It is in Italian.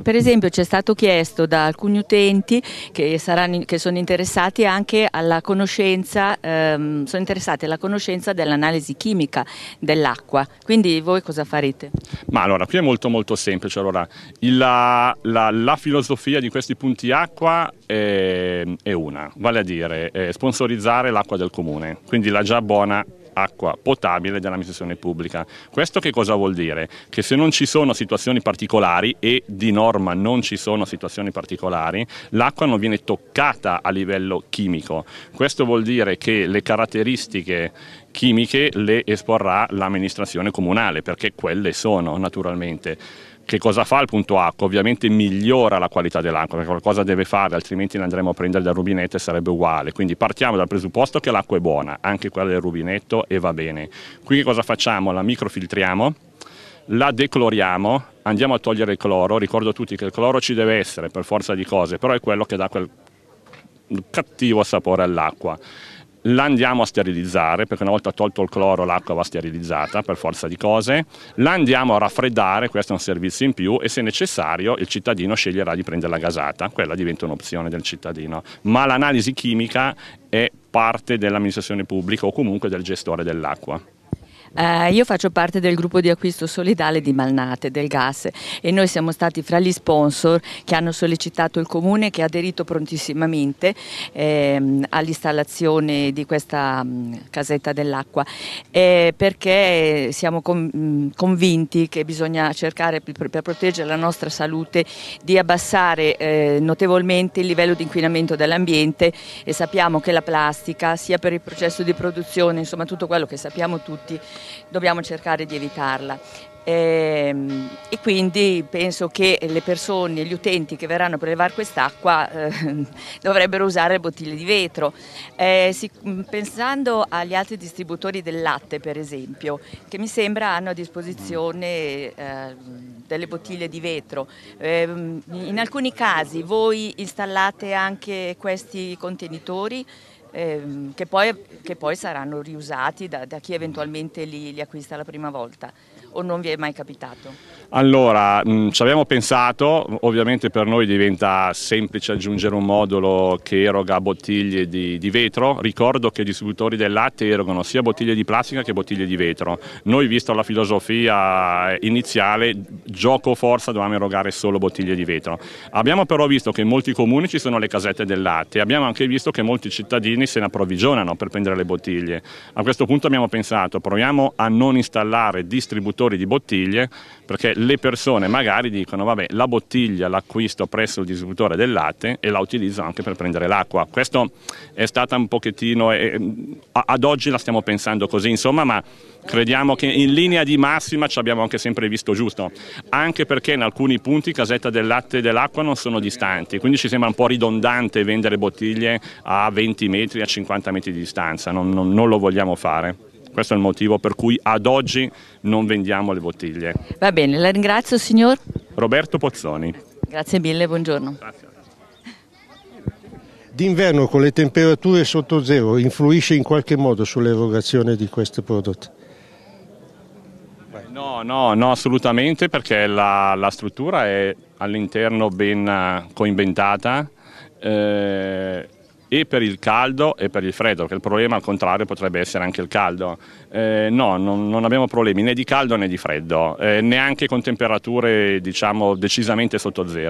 per esempio ci è stato chiesto da alcuni utenti che, saranno, che sono interessati anche alla conoscenza, ehm, conoscenza dell'analisi chimica dell'acqua, quindi voi cosa farete? Ma allora, qui è molto molto semplice, allora, la, la, la, filosofia di questi punti acqua è, è una, vale a dire sponsorizzare l'acqua del comune, quindi la già buona acqua potabile dell'amministrazione pubblica. Questo che cosa vuol dire? Che se non ci sono situazioni particolari e di norma non ci sono situazioni particolari, l'acqua non viene toccata a livello chimico. Questo vuol dire che le caratteristiche chimiche le esporrà l'amministrazione comunale perché quelle sono naturalmente. Che cosa fa il punto acqua? Ovviamente migliora la qualità dell'acqua, perché qualcosa deve fare, altrimenti ne andremo a prendere dal rubinetto e sarebbe uguale. Quindi partiamo dal presupposto che l'acqua è buona, anche quella del rubinetto, e va bene. Qui che cosa facciamo? La microfiltriamo, la decloriamo, andiamo a togliere il cloro. Ricordo a tutti che il cloro ci deve essere per forza di cose, però è quello che dà quel cattivo sapore all'acqua la andiamo a sterilizzare perché una volta tolto il cloro l'acqua va sterilizzata per forza di cose, la andiamo a raffreddare, questo è un servizio in più e se necessario il cittadino sceglierà di prendere la gasata, quella diventa un'opzione del cittadino, ma l'analisi chimica è parte dell'amministrazione pubblica o comunque del gestore dell'acqua. Eh, io faccio parte del gruppo di acquisto solidale di Malnate, del gas, e noi siamo stati fra gli sponsor che hanno sollecitato il comune che ha aderito prontissimamente ehm, all'installazione di questa mh, mm, casetta dell'acqua, eh, perché siamo con, mh, mm, convinti che bisogna cercare per, per, proteggere la nostra salute di abbassare eh, notevolmente il livello di inquinamento dell'ambiente e sappiamo che la plastica sia per il processo di produzione, insomma tutto quello che sappiamo tutti, dobbiamo cercare di evitarla. E, ehm, e, quindi penso che le persone, gli utenti che verranno a prelevare quest'acqua eh, dovrebbero usare bottiglie di vetro. Eh, si, mm, pensando agli altri distributori del latte, per esempio, che mi sembra hanno a disposizione eh, delle bottiglie di vetro, ehm, in alcuni casi voi installate anche questi contenitori ehm, che, poi, che, poi, saranno riusati da, da chi eventualmente li, li acquista la prima volta o non vi è mai capitato? Allora, mh, mm, ci abbiamo pensato, ovviamente per noi diventa semplice aggiungere un modulo che eroga bottiglie di, di, vetro, ricordo che i distributori del latte erogano sia bottiglie di plastica che bottiglie di vetro, noi vista la filosofia iniziale, gioco forza dovevamo erogare solo bottiglie di vetro, abbiamo però visto che in molti comuni ci sono le casette del latte, abbiamo anche visto che molti cittadini magazzini se ne approvvigionano per prendere le bottiglie. A questo punto abbiamo pensato proviamo a non installare distributori di bottiglie perché le persone magari dicono vabbè la bottiglia l'acquisto presso il distributore del latte e la utilizzo anche per prendere l'acqua. Questo è stato un pochettino, eh, eh ad oggi la stiamo pensando così insomma ma crediamo che in linea di massima ci abbiamo anche sempre visto giusto, anche perché in alcuni punti casetta del latte e dell'acqua non sono distanti, quindi ci sembra un po' ridondante vendere bottiglie a 20 metri metri a 50 metri di distanza, non, non, non lo vogliamo fare. Questo è il motivo per cui ad oggi non vendiamo le bottiglie. Va bene, la ringrazio signor Roberto Pozzoni. Grazie mille, buongiorno. Grazie. D'inverno con le temperature sotto zero influisce in qualche modo sull'erogazione di questi prodotti? No, no, no, assolutamente perché la, la struttura è all'interno ben eh, coinventata. Eh, e per il caldo e per il freddo, che il problema al contrario potrebbe essere anche il caldo. Eh, no, non, non, abbiamo problemi né di caldo né di freddo, eh, neanche con temperature diciamo decisamente sotto zero.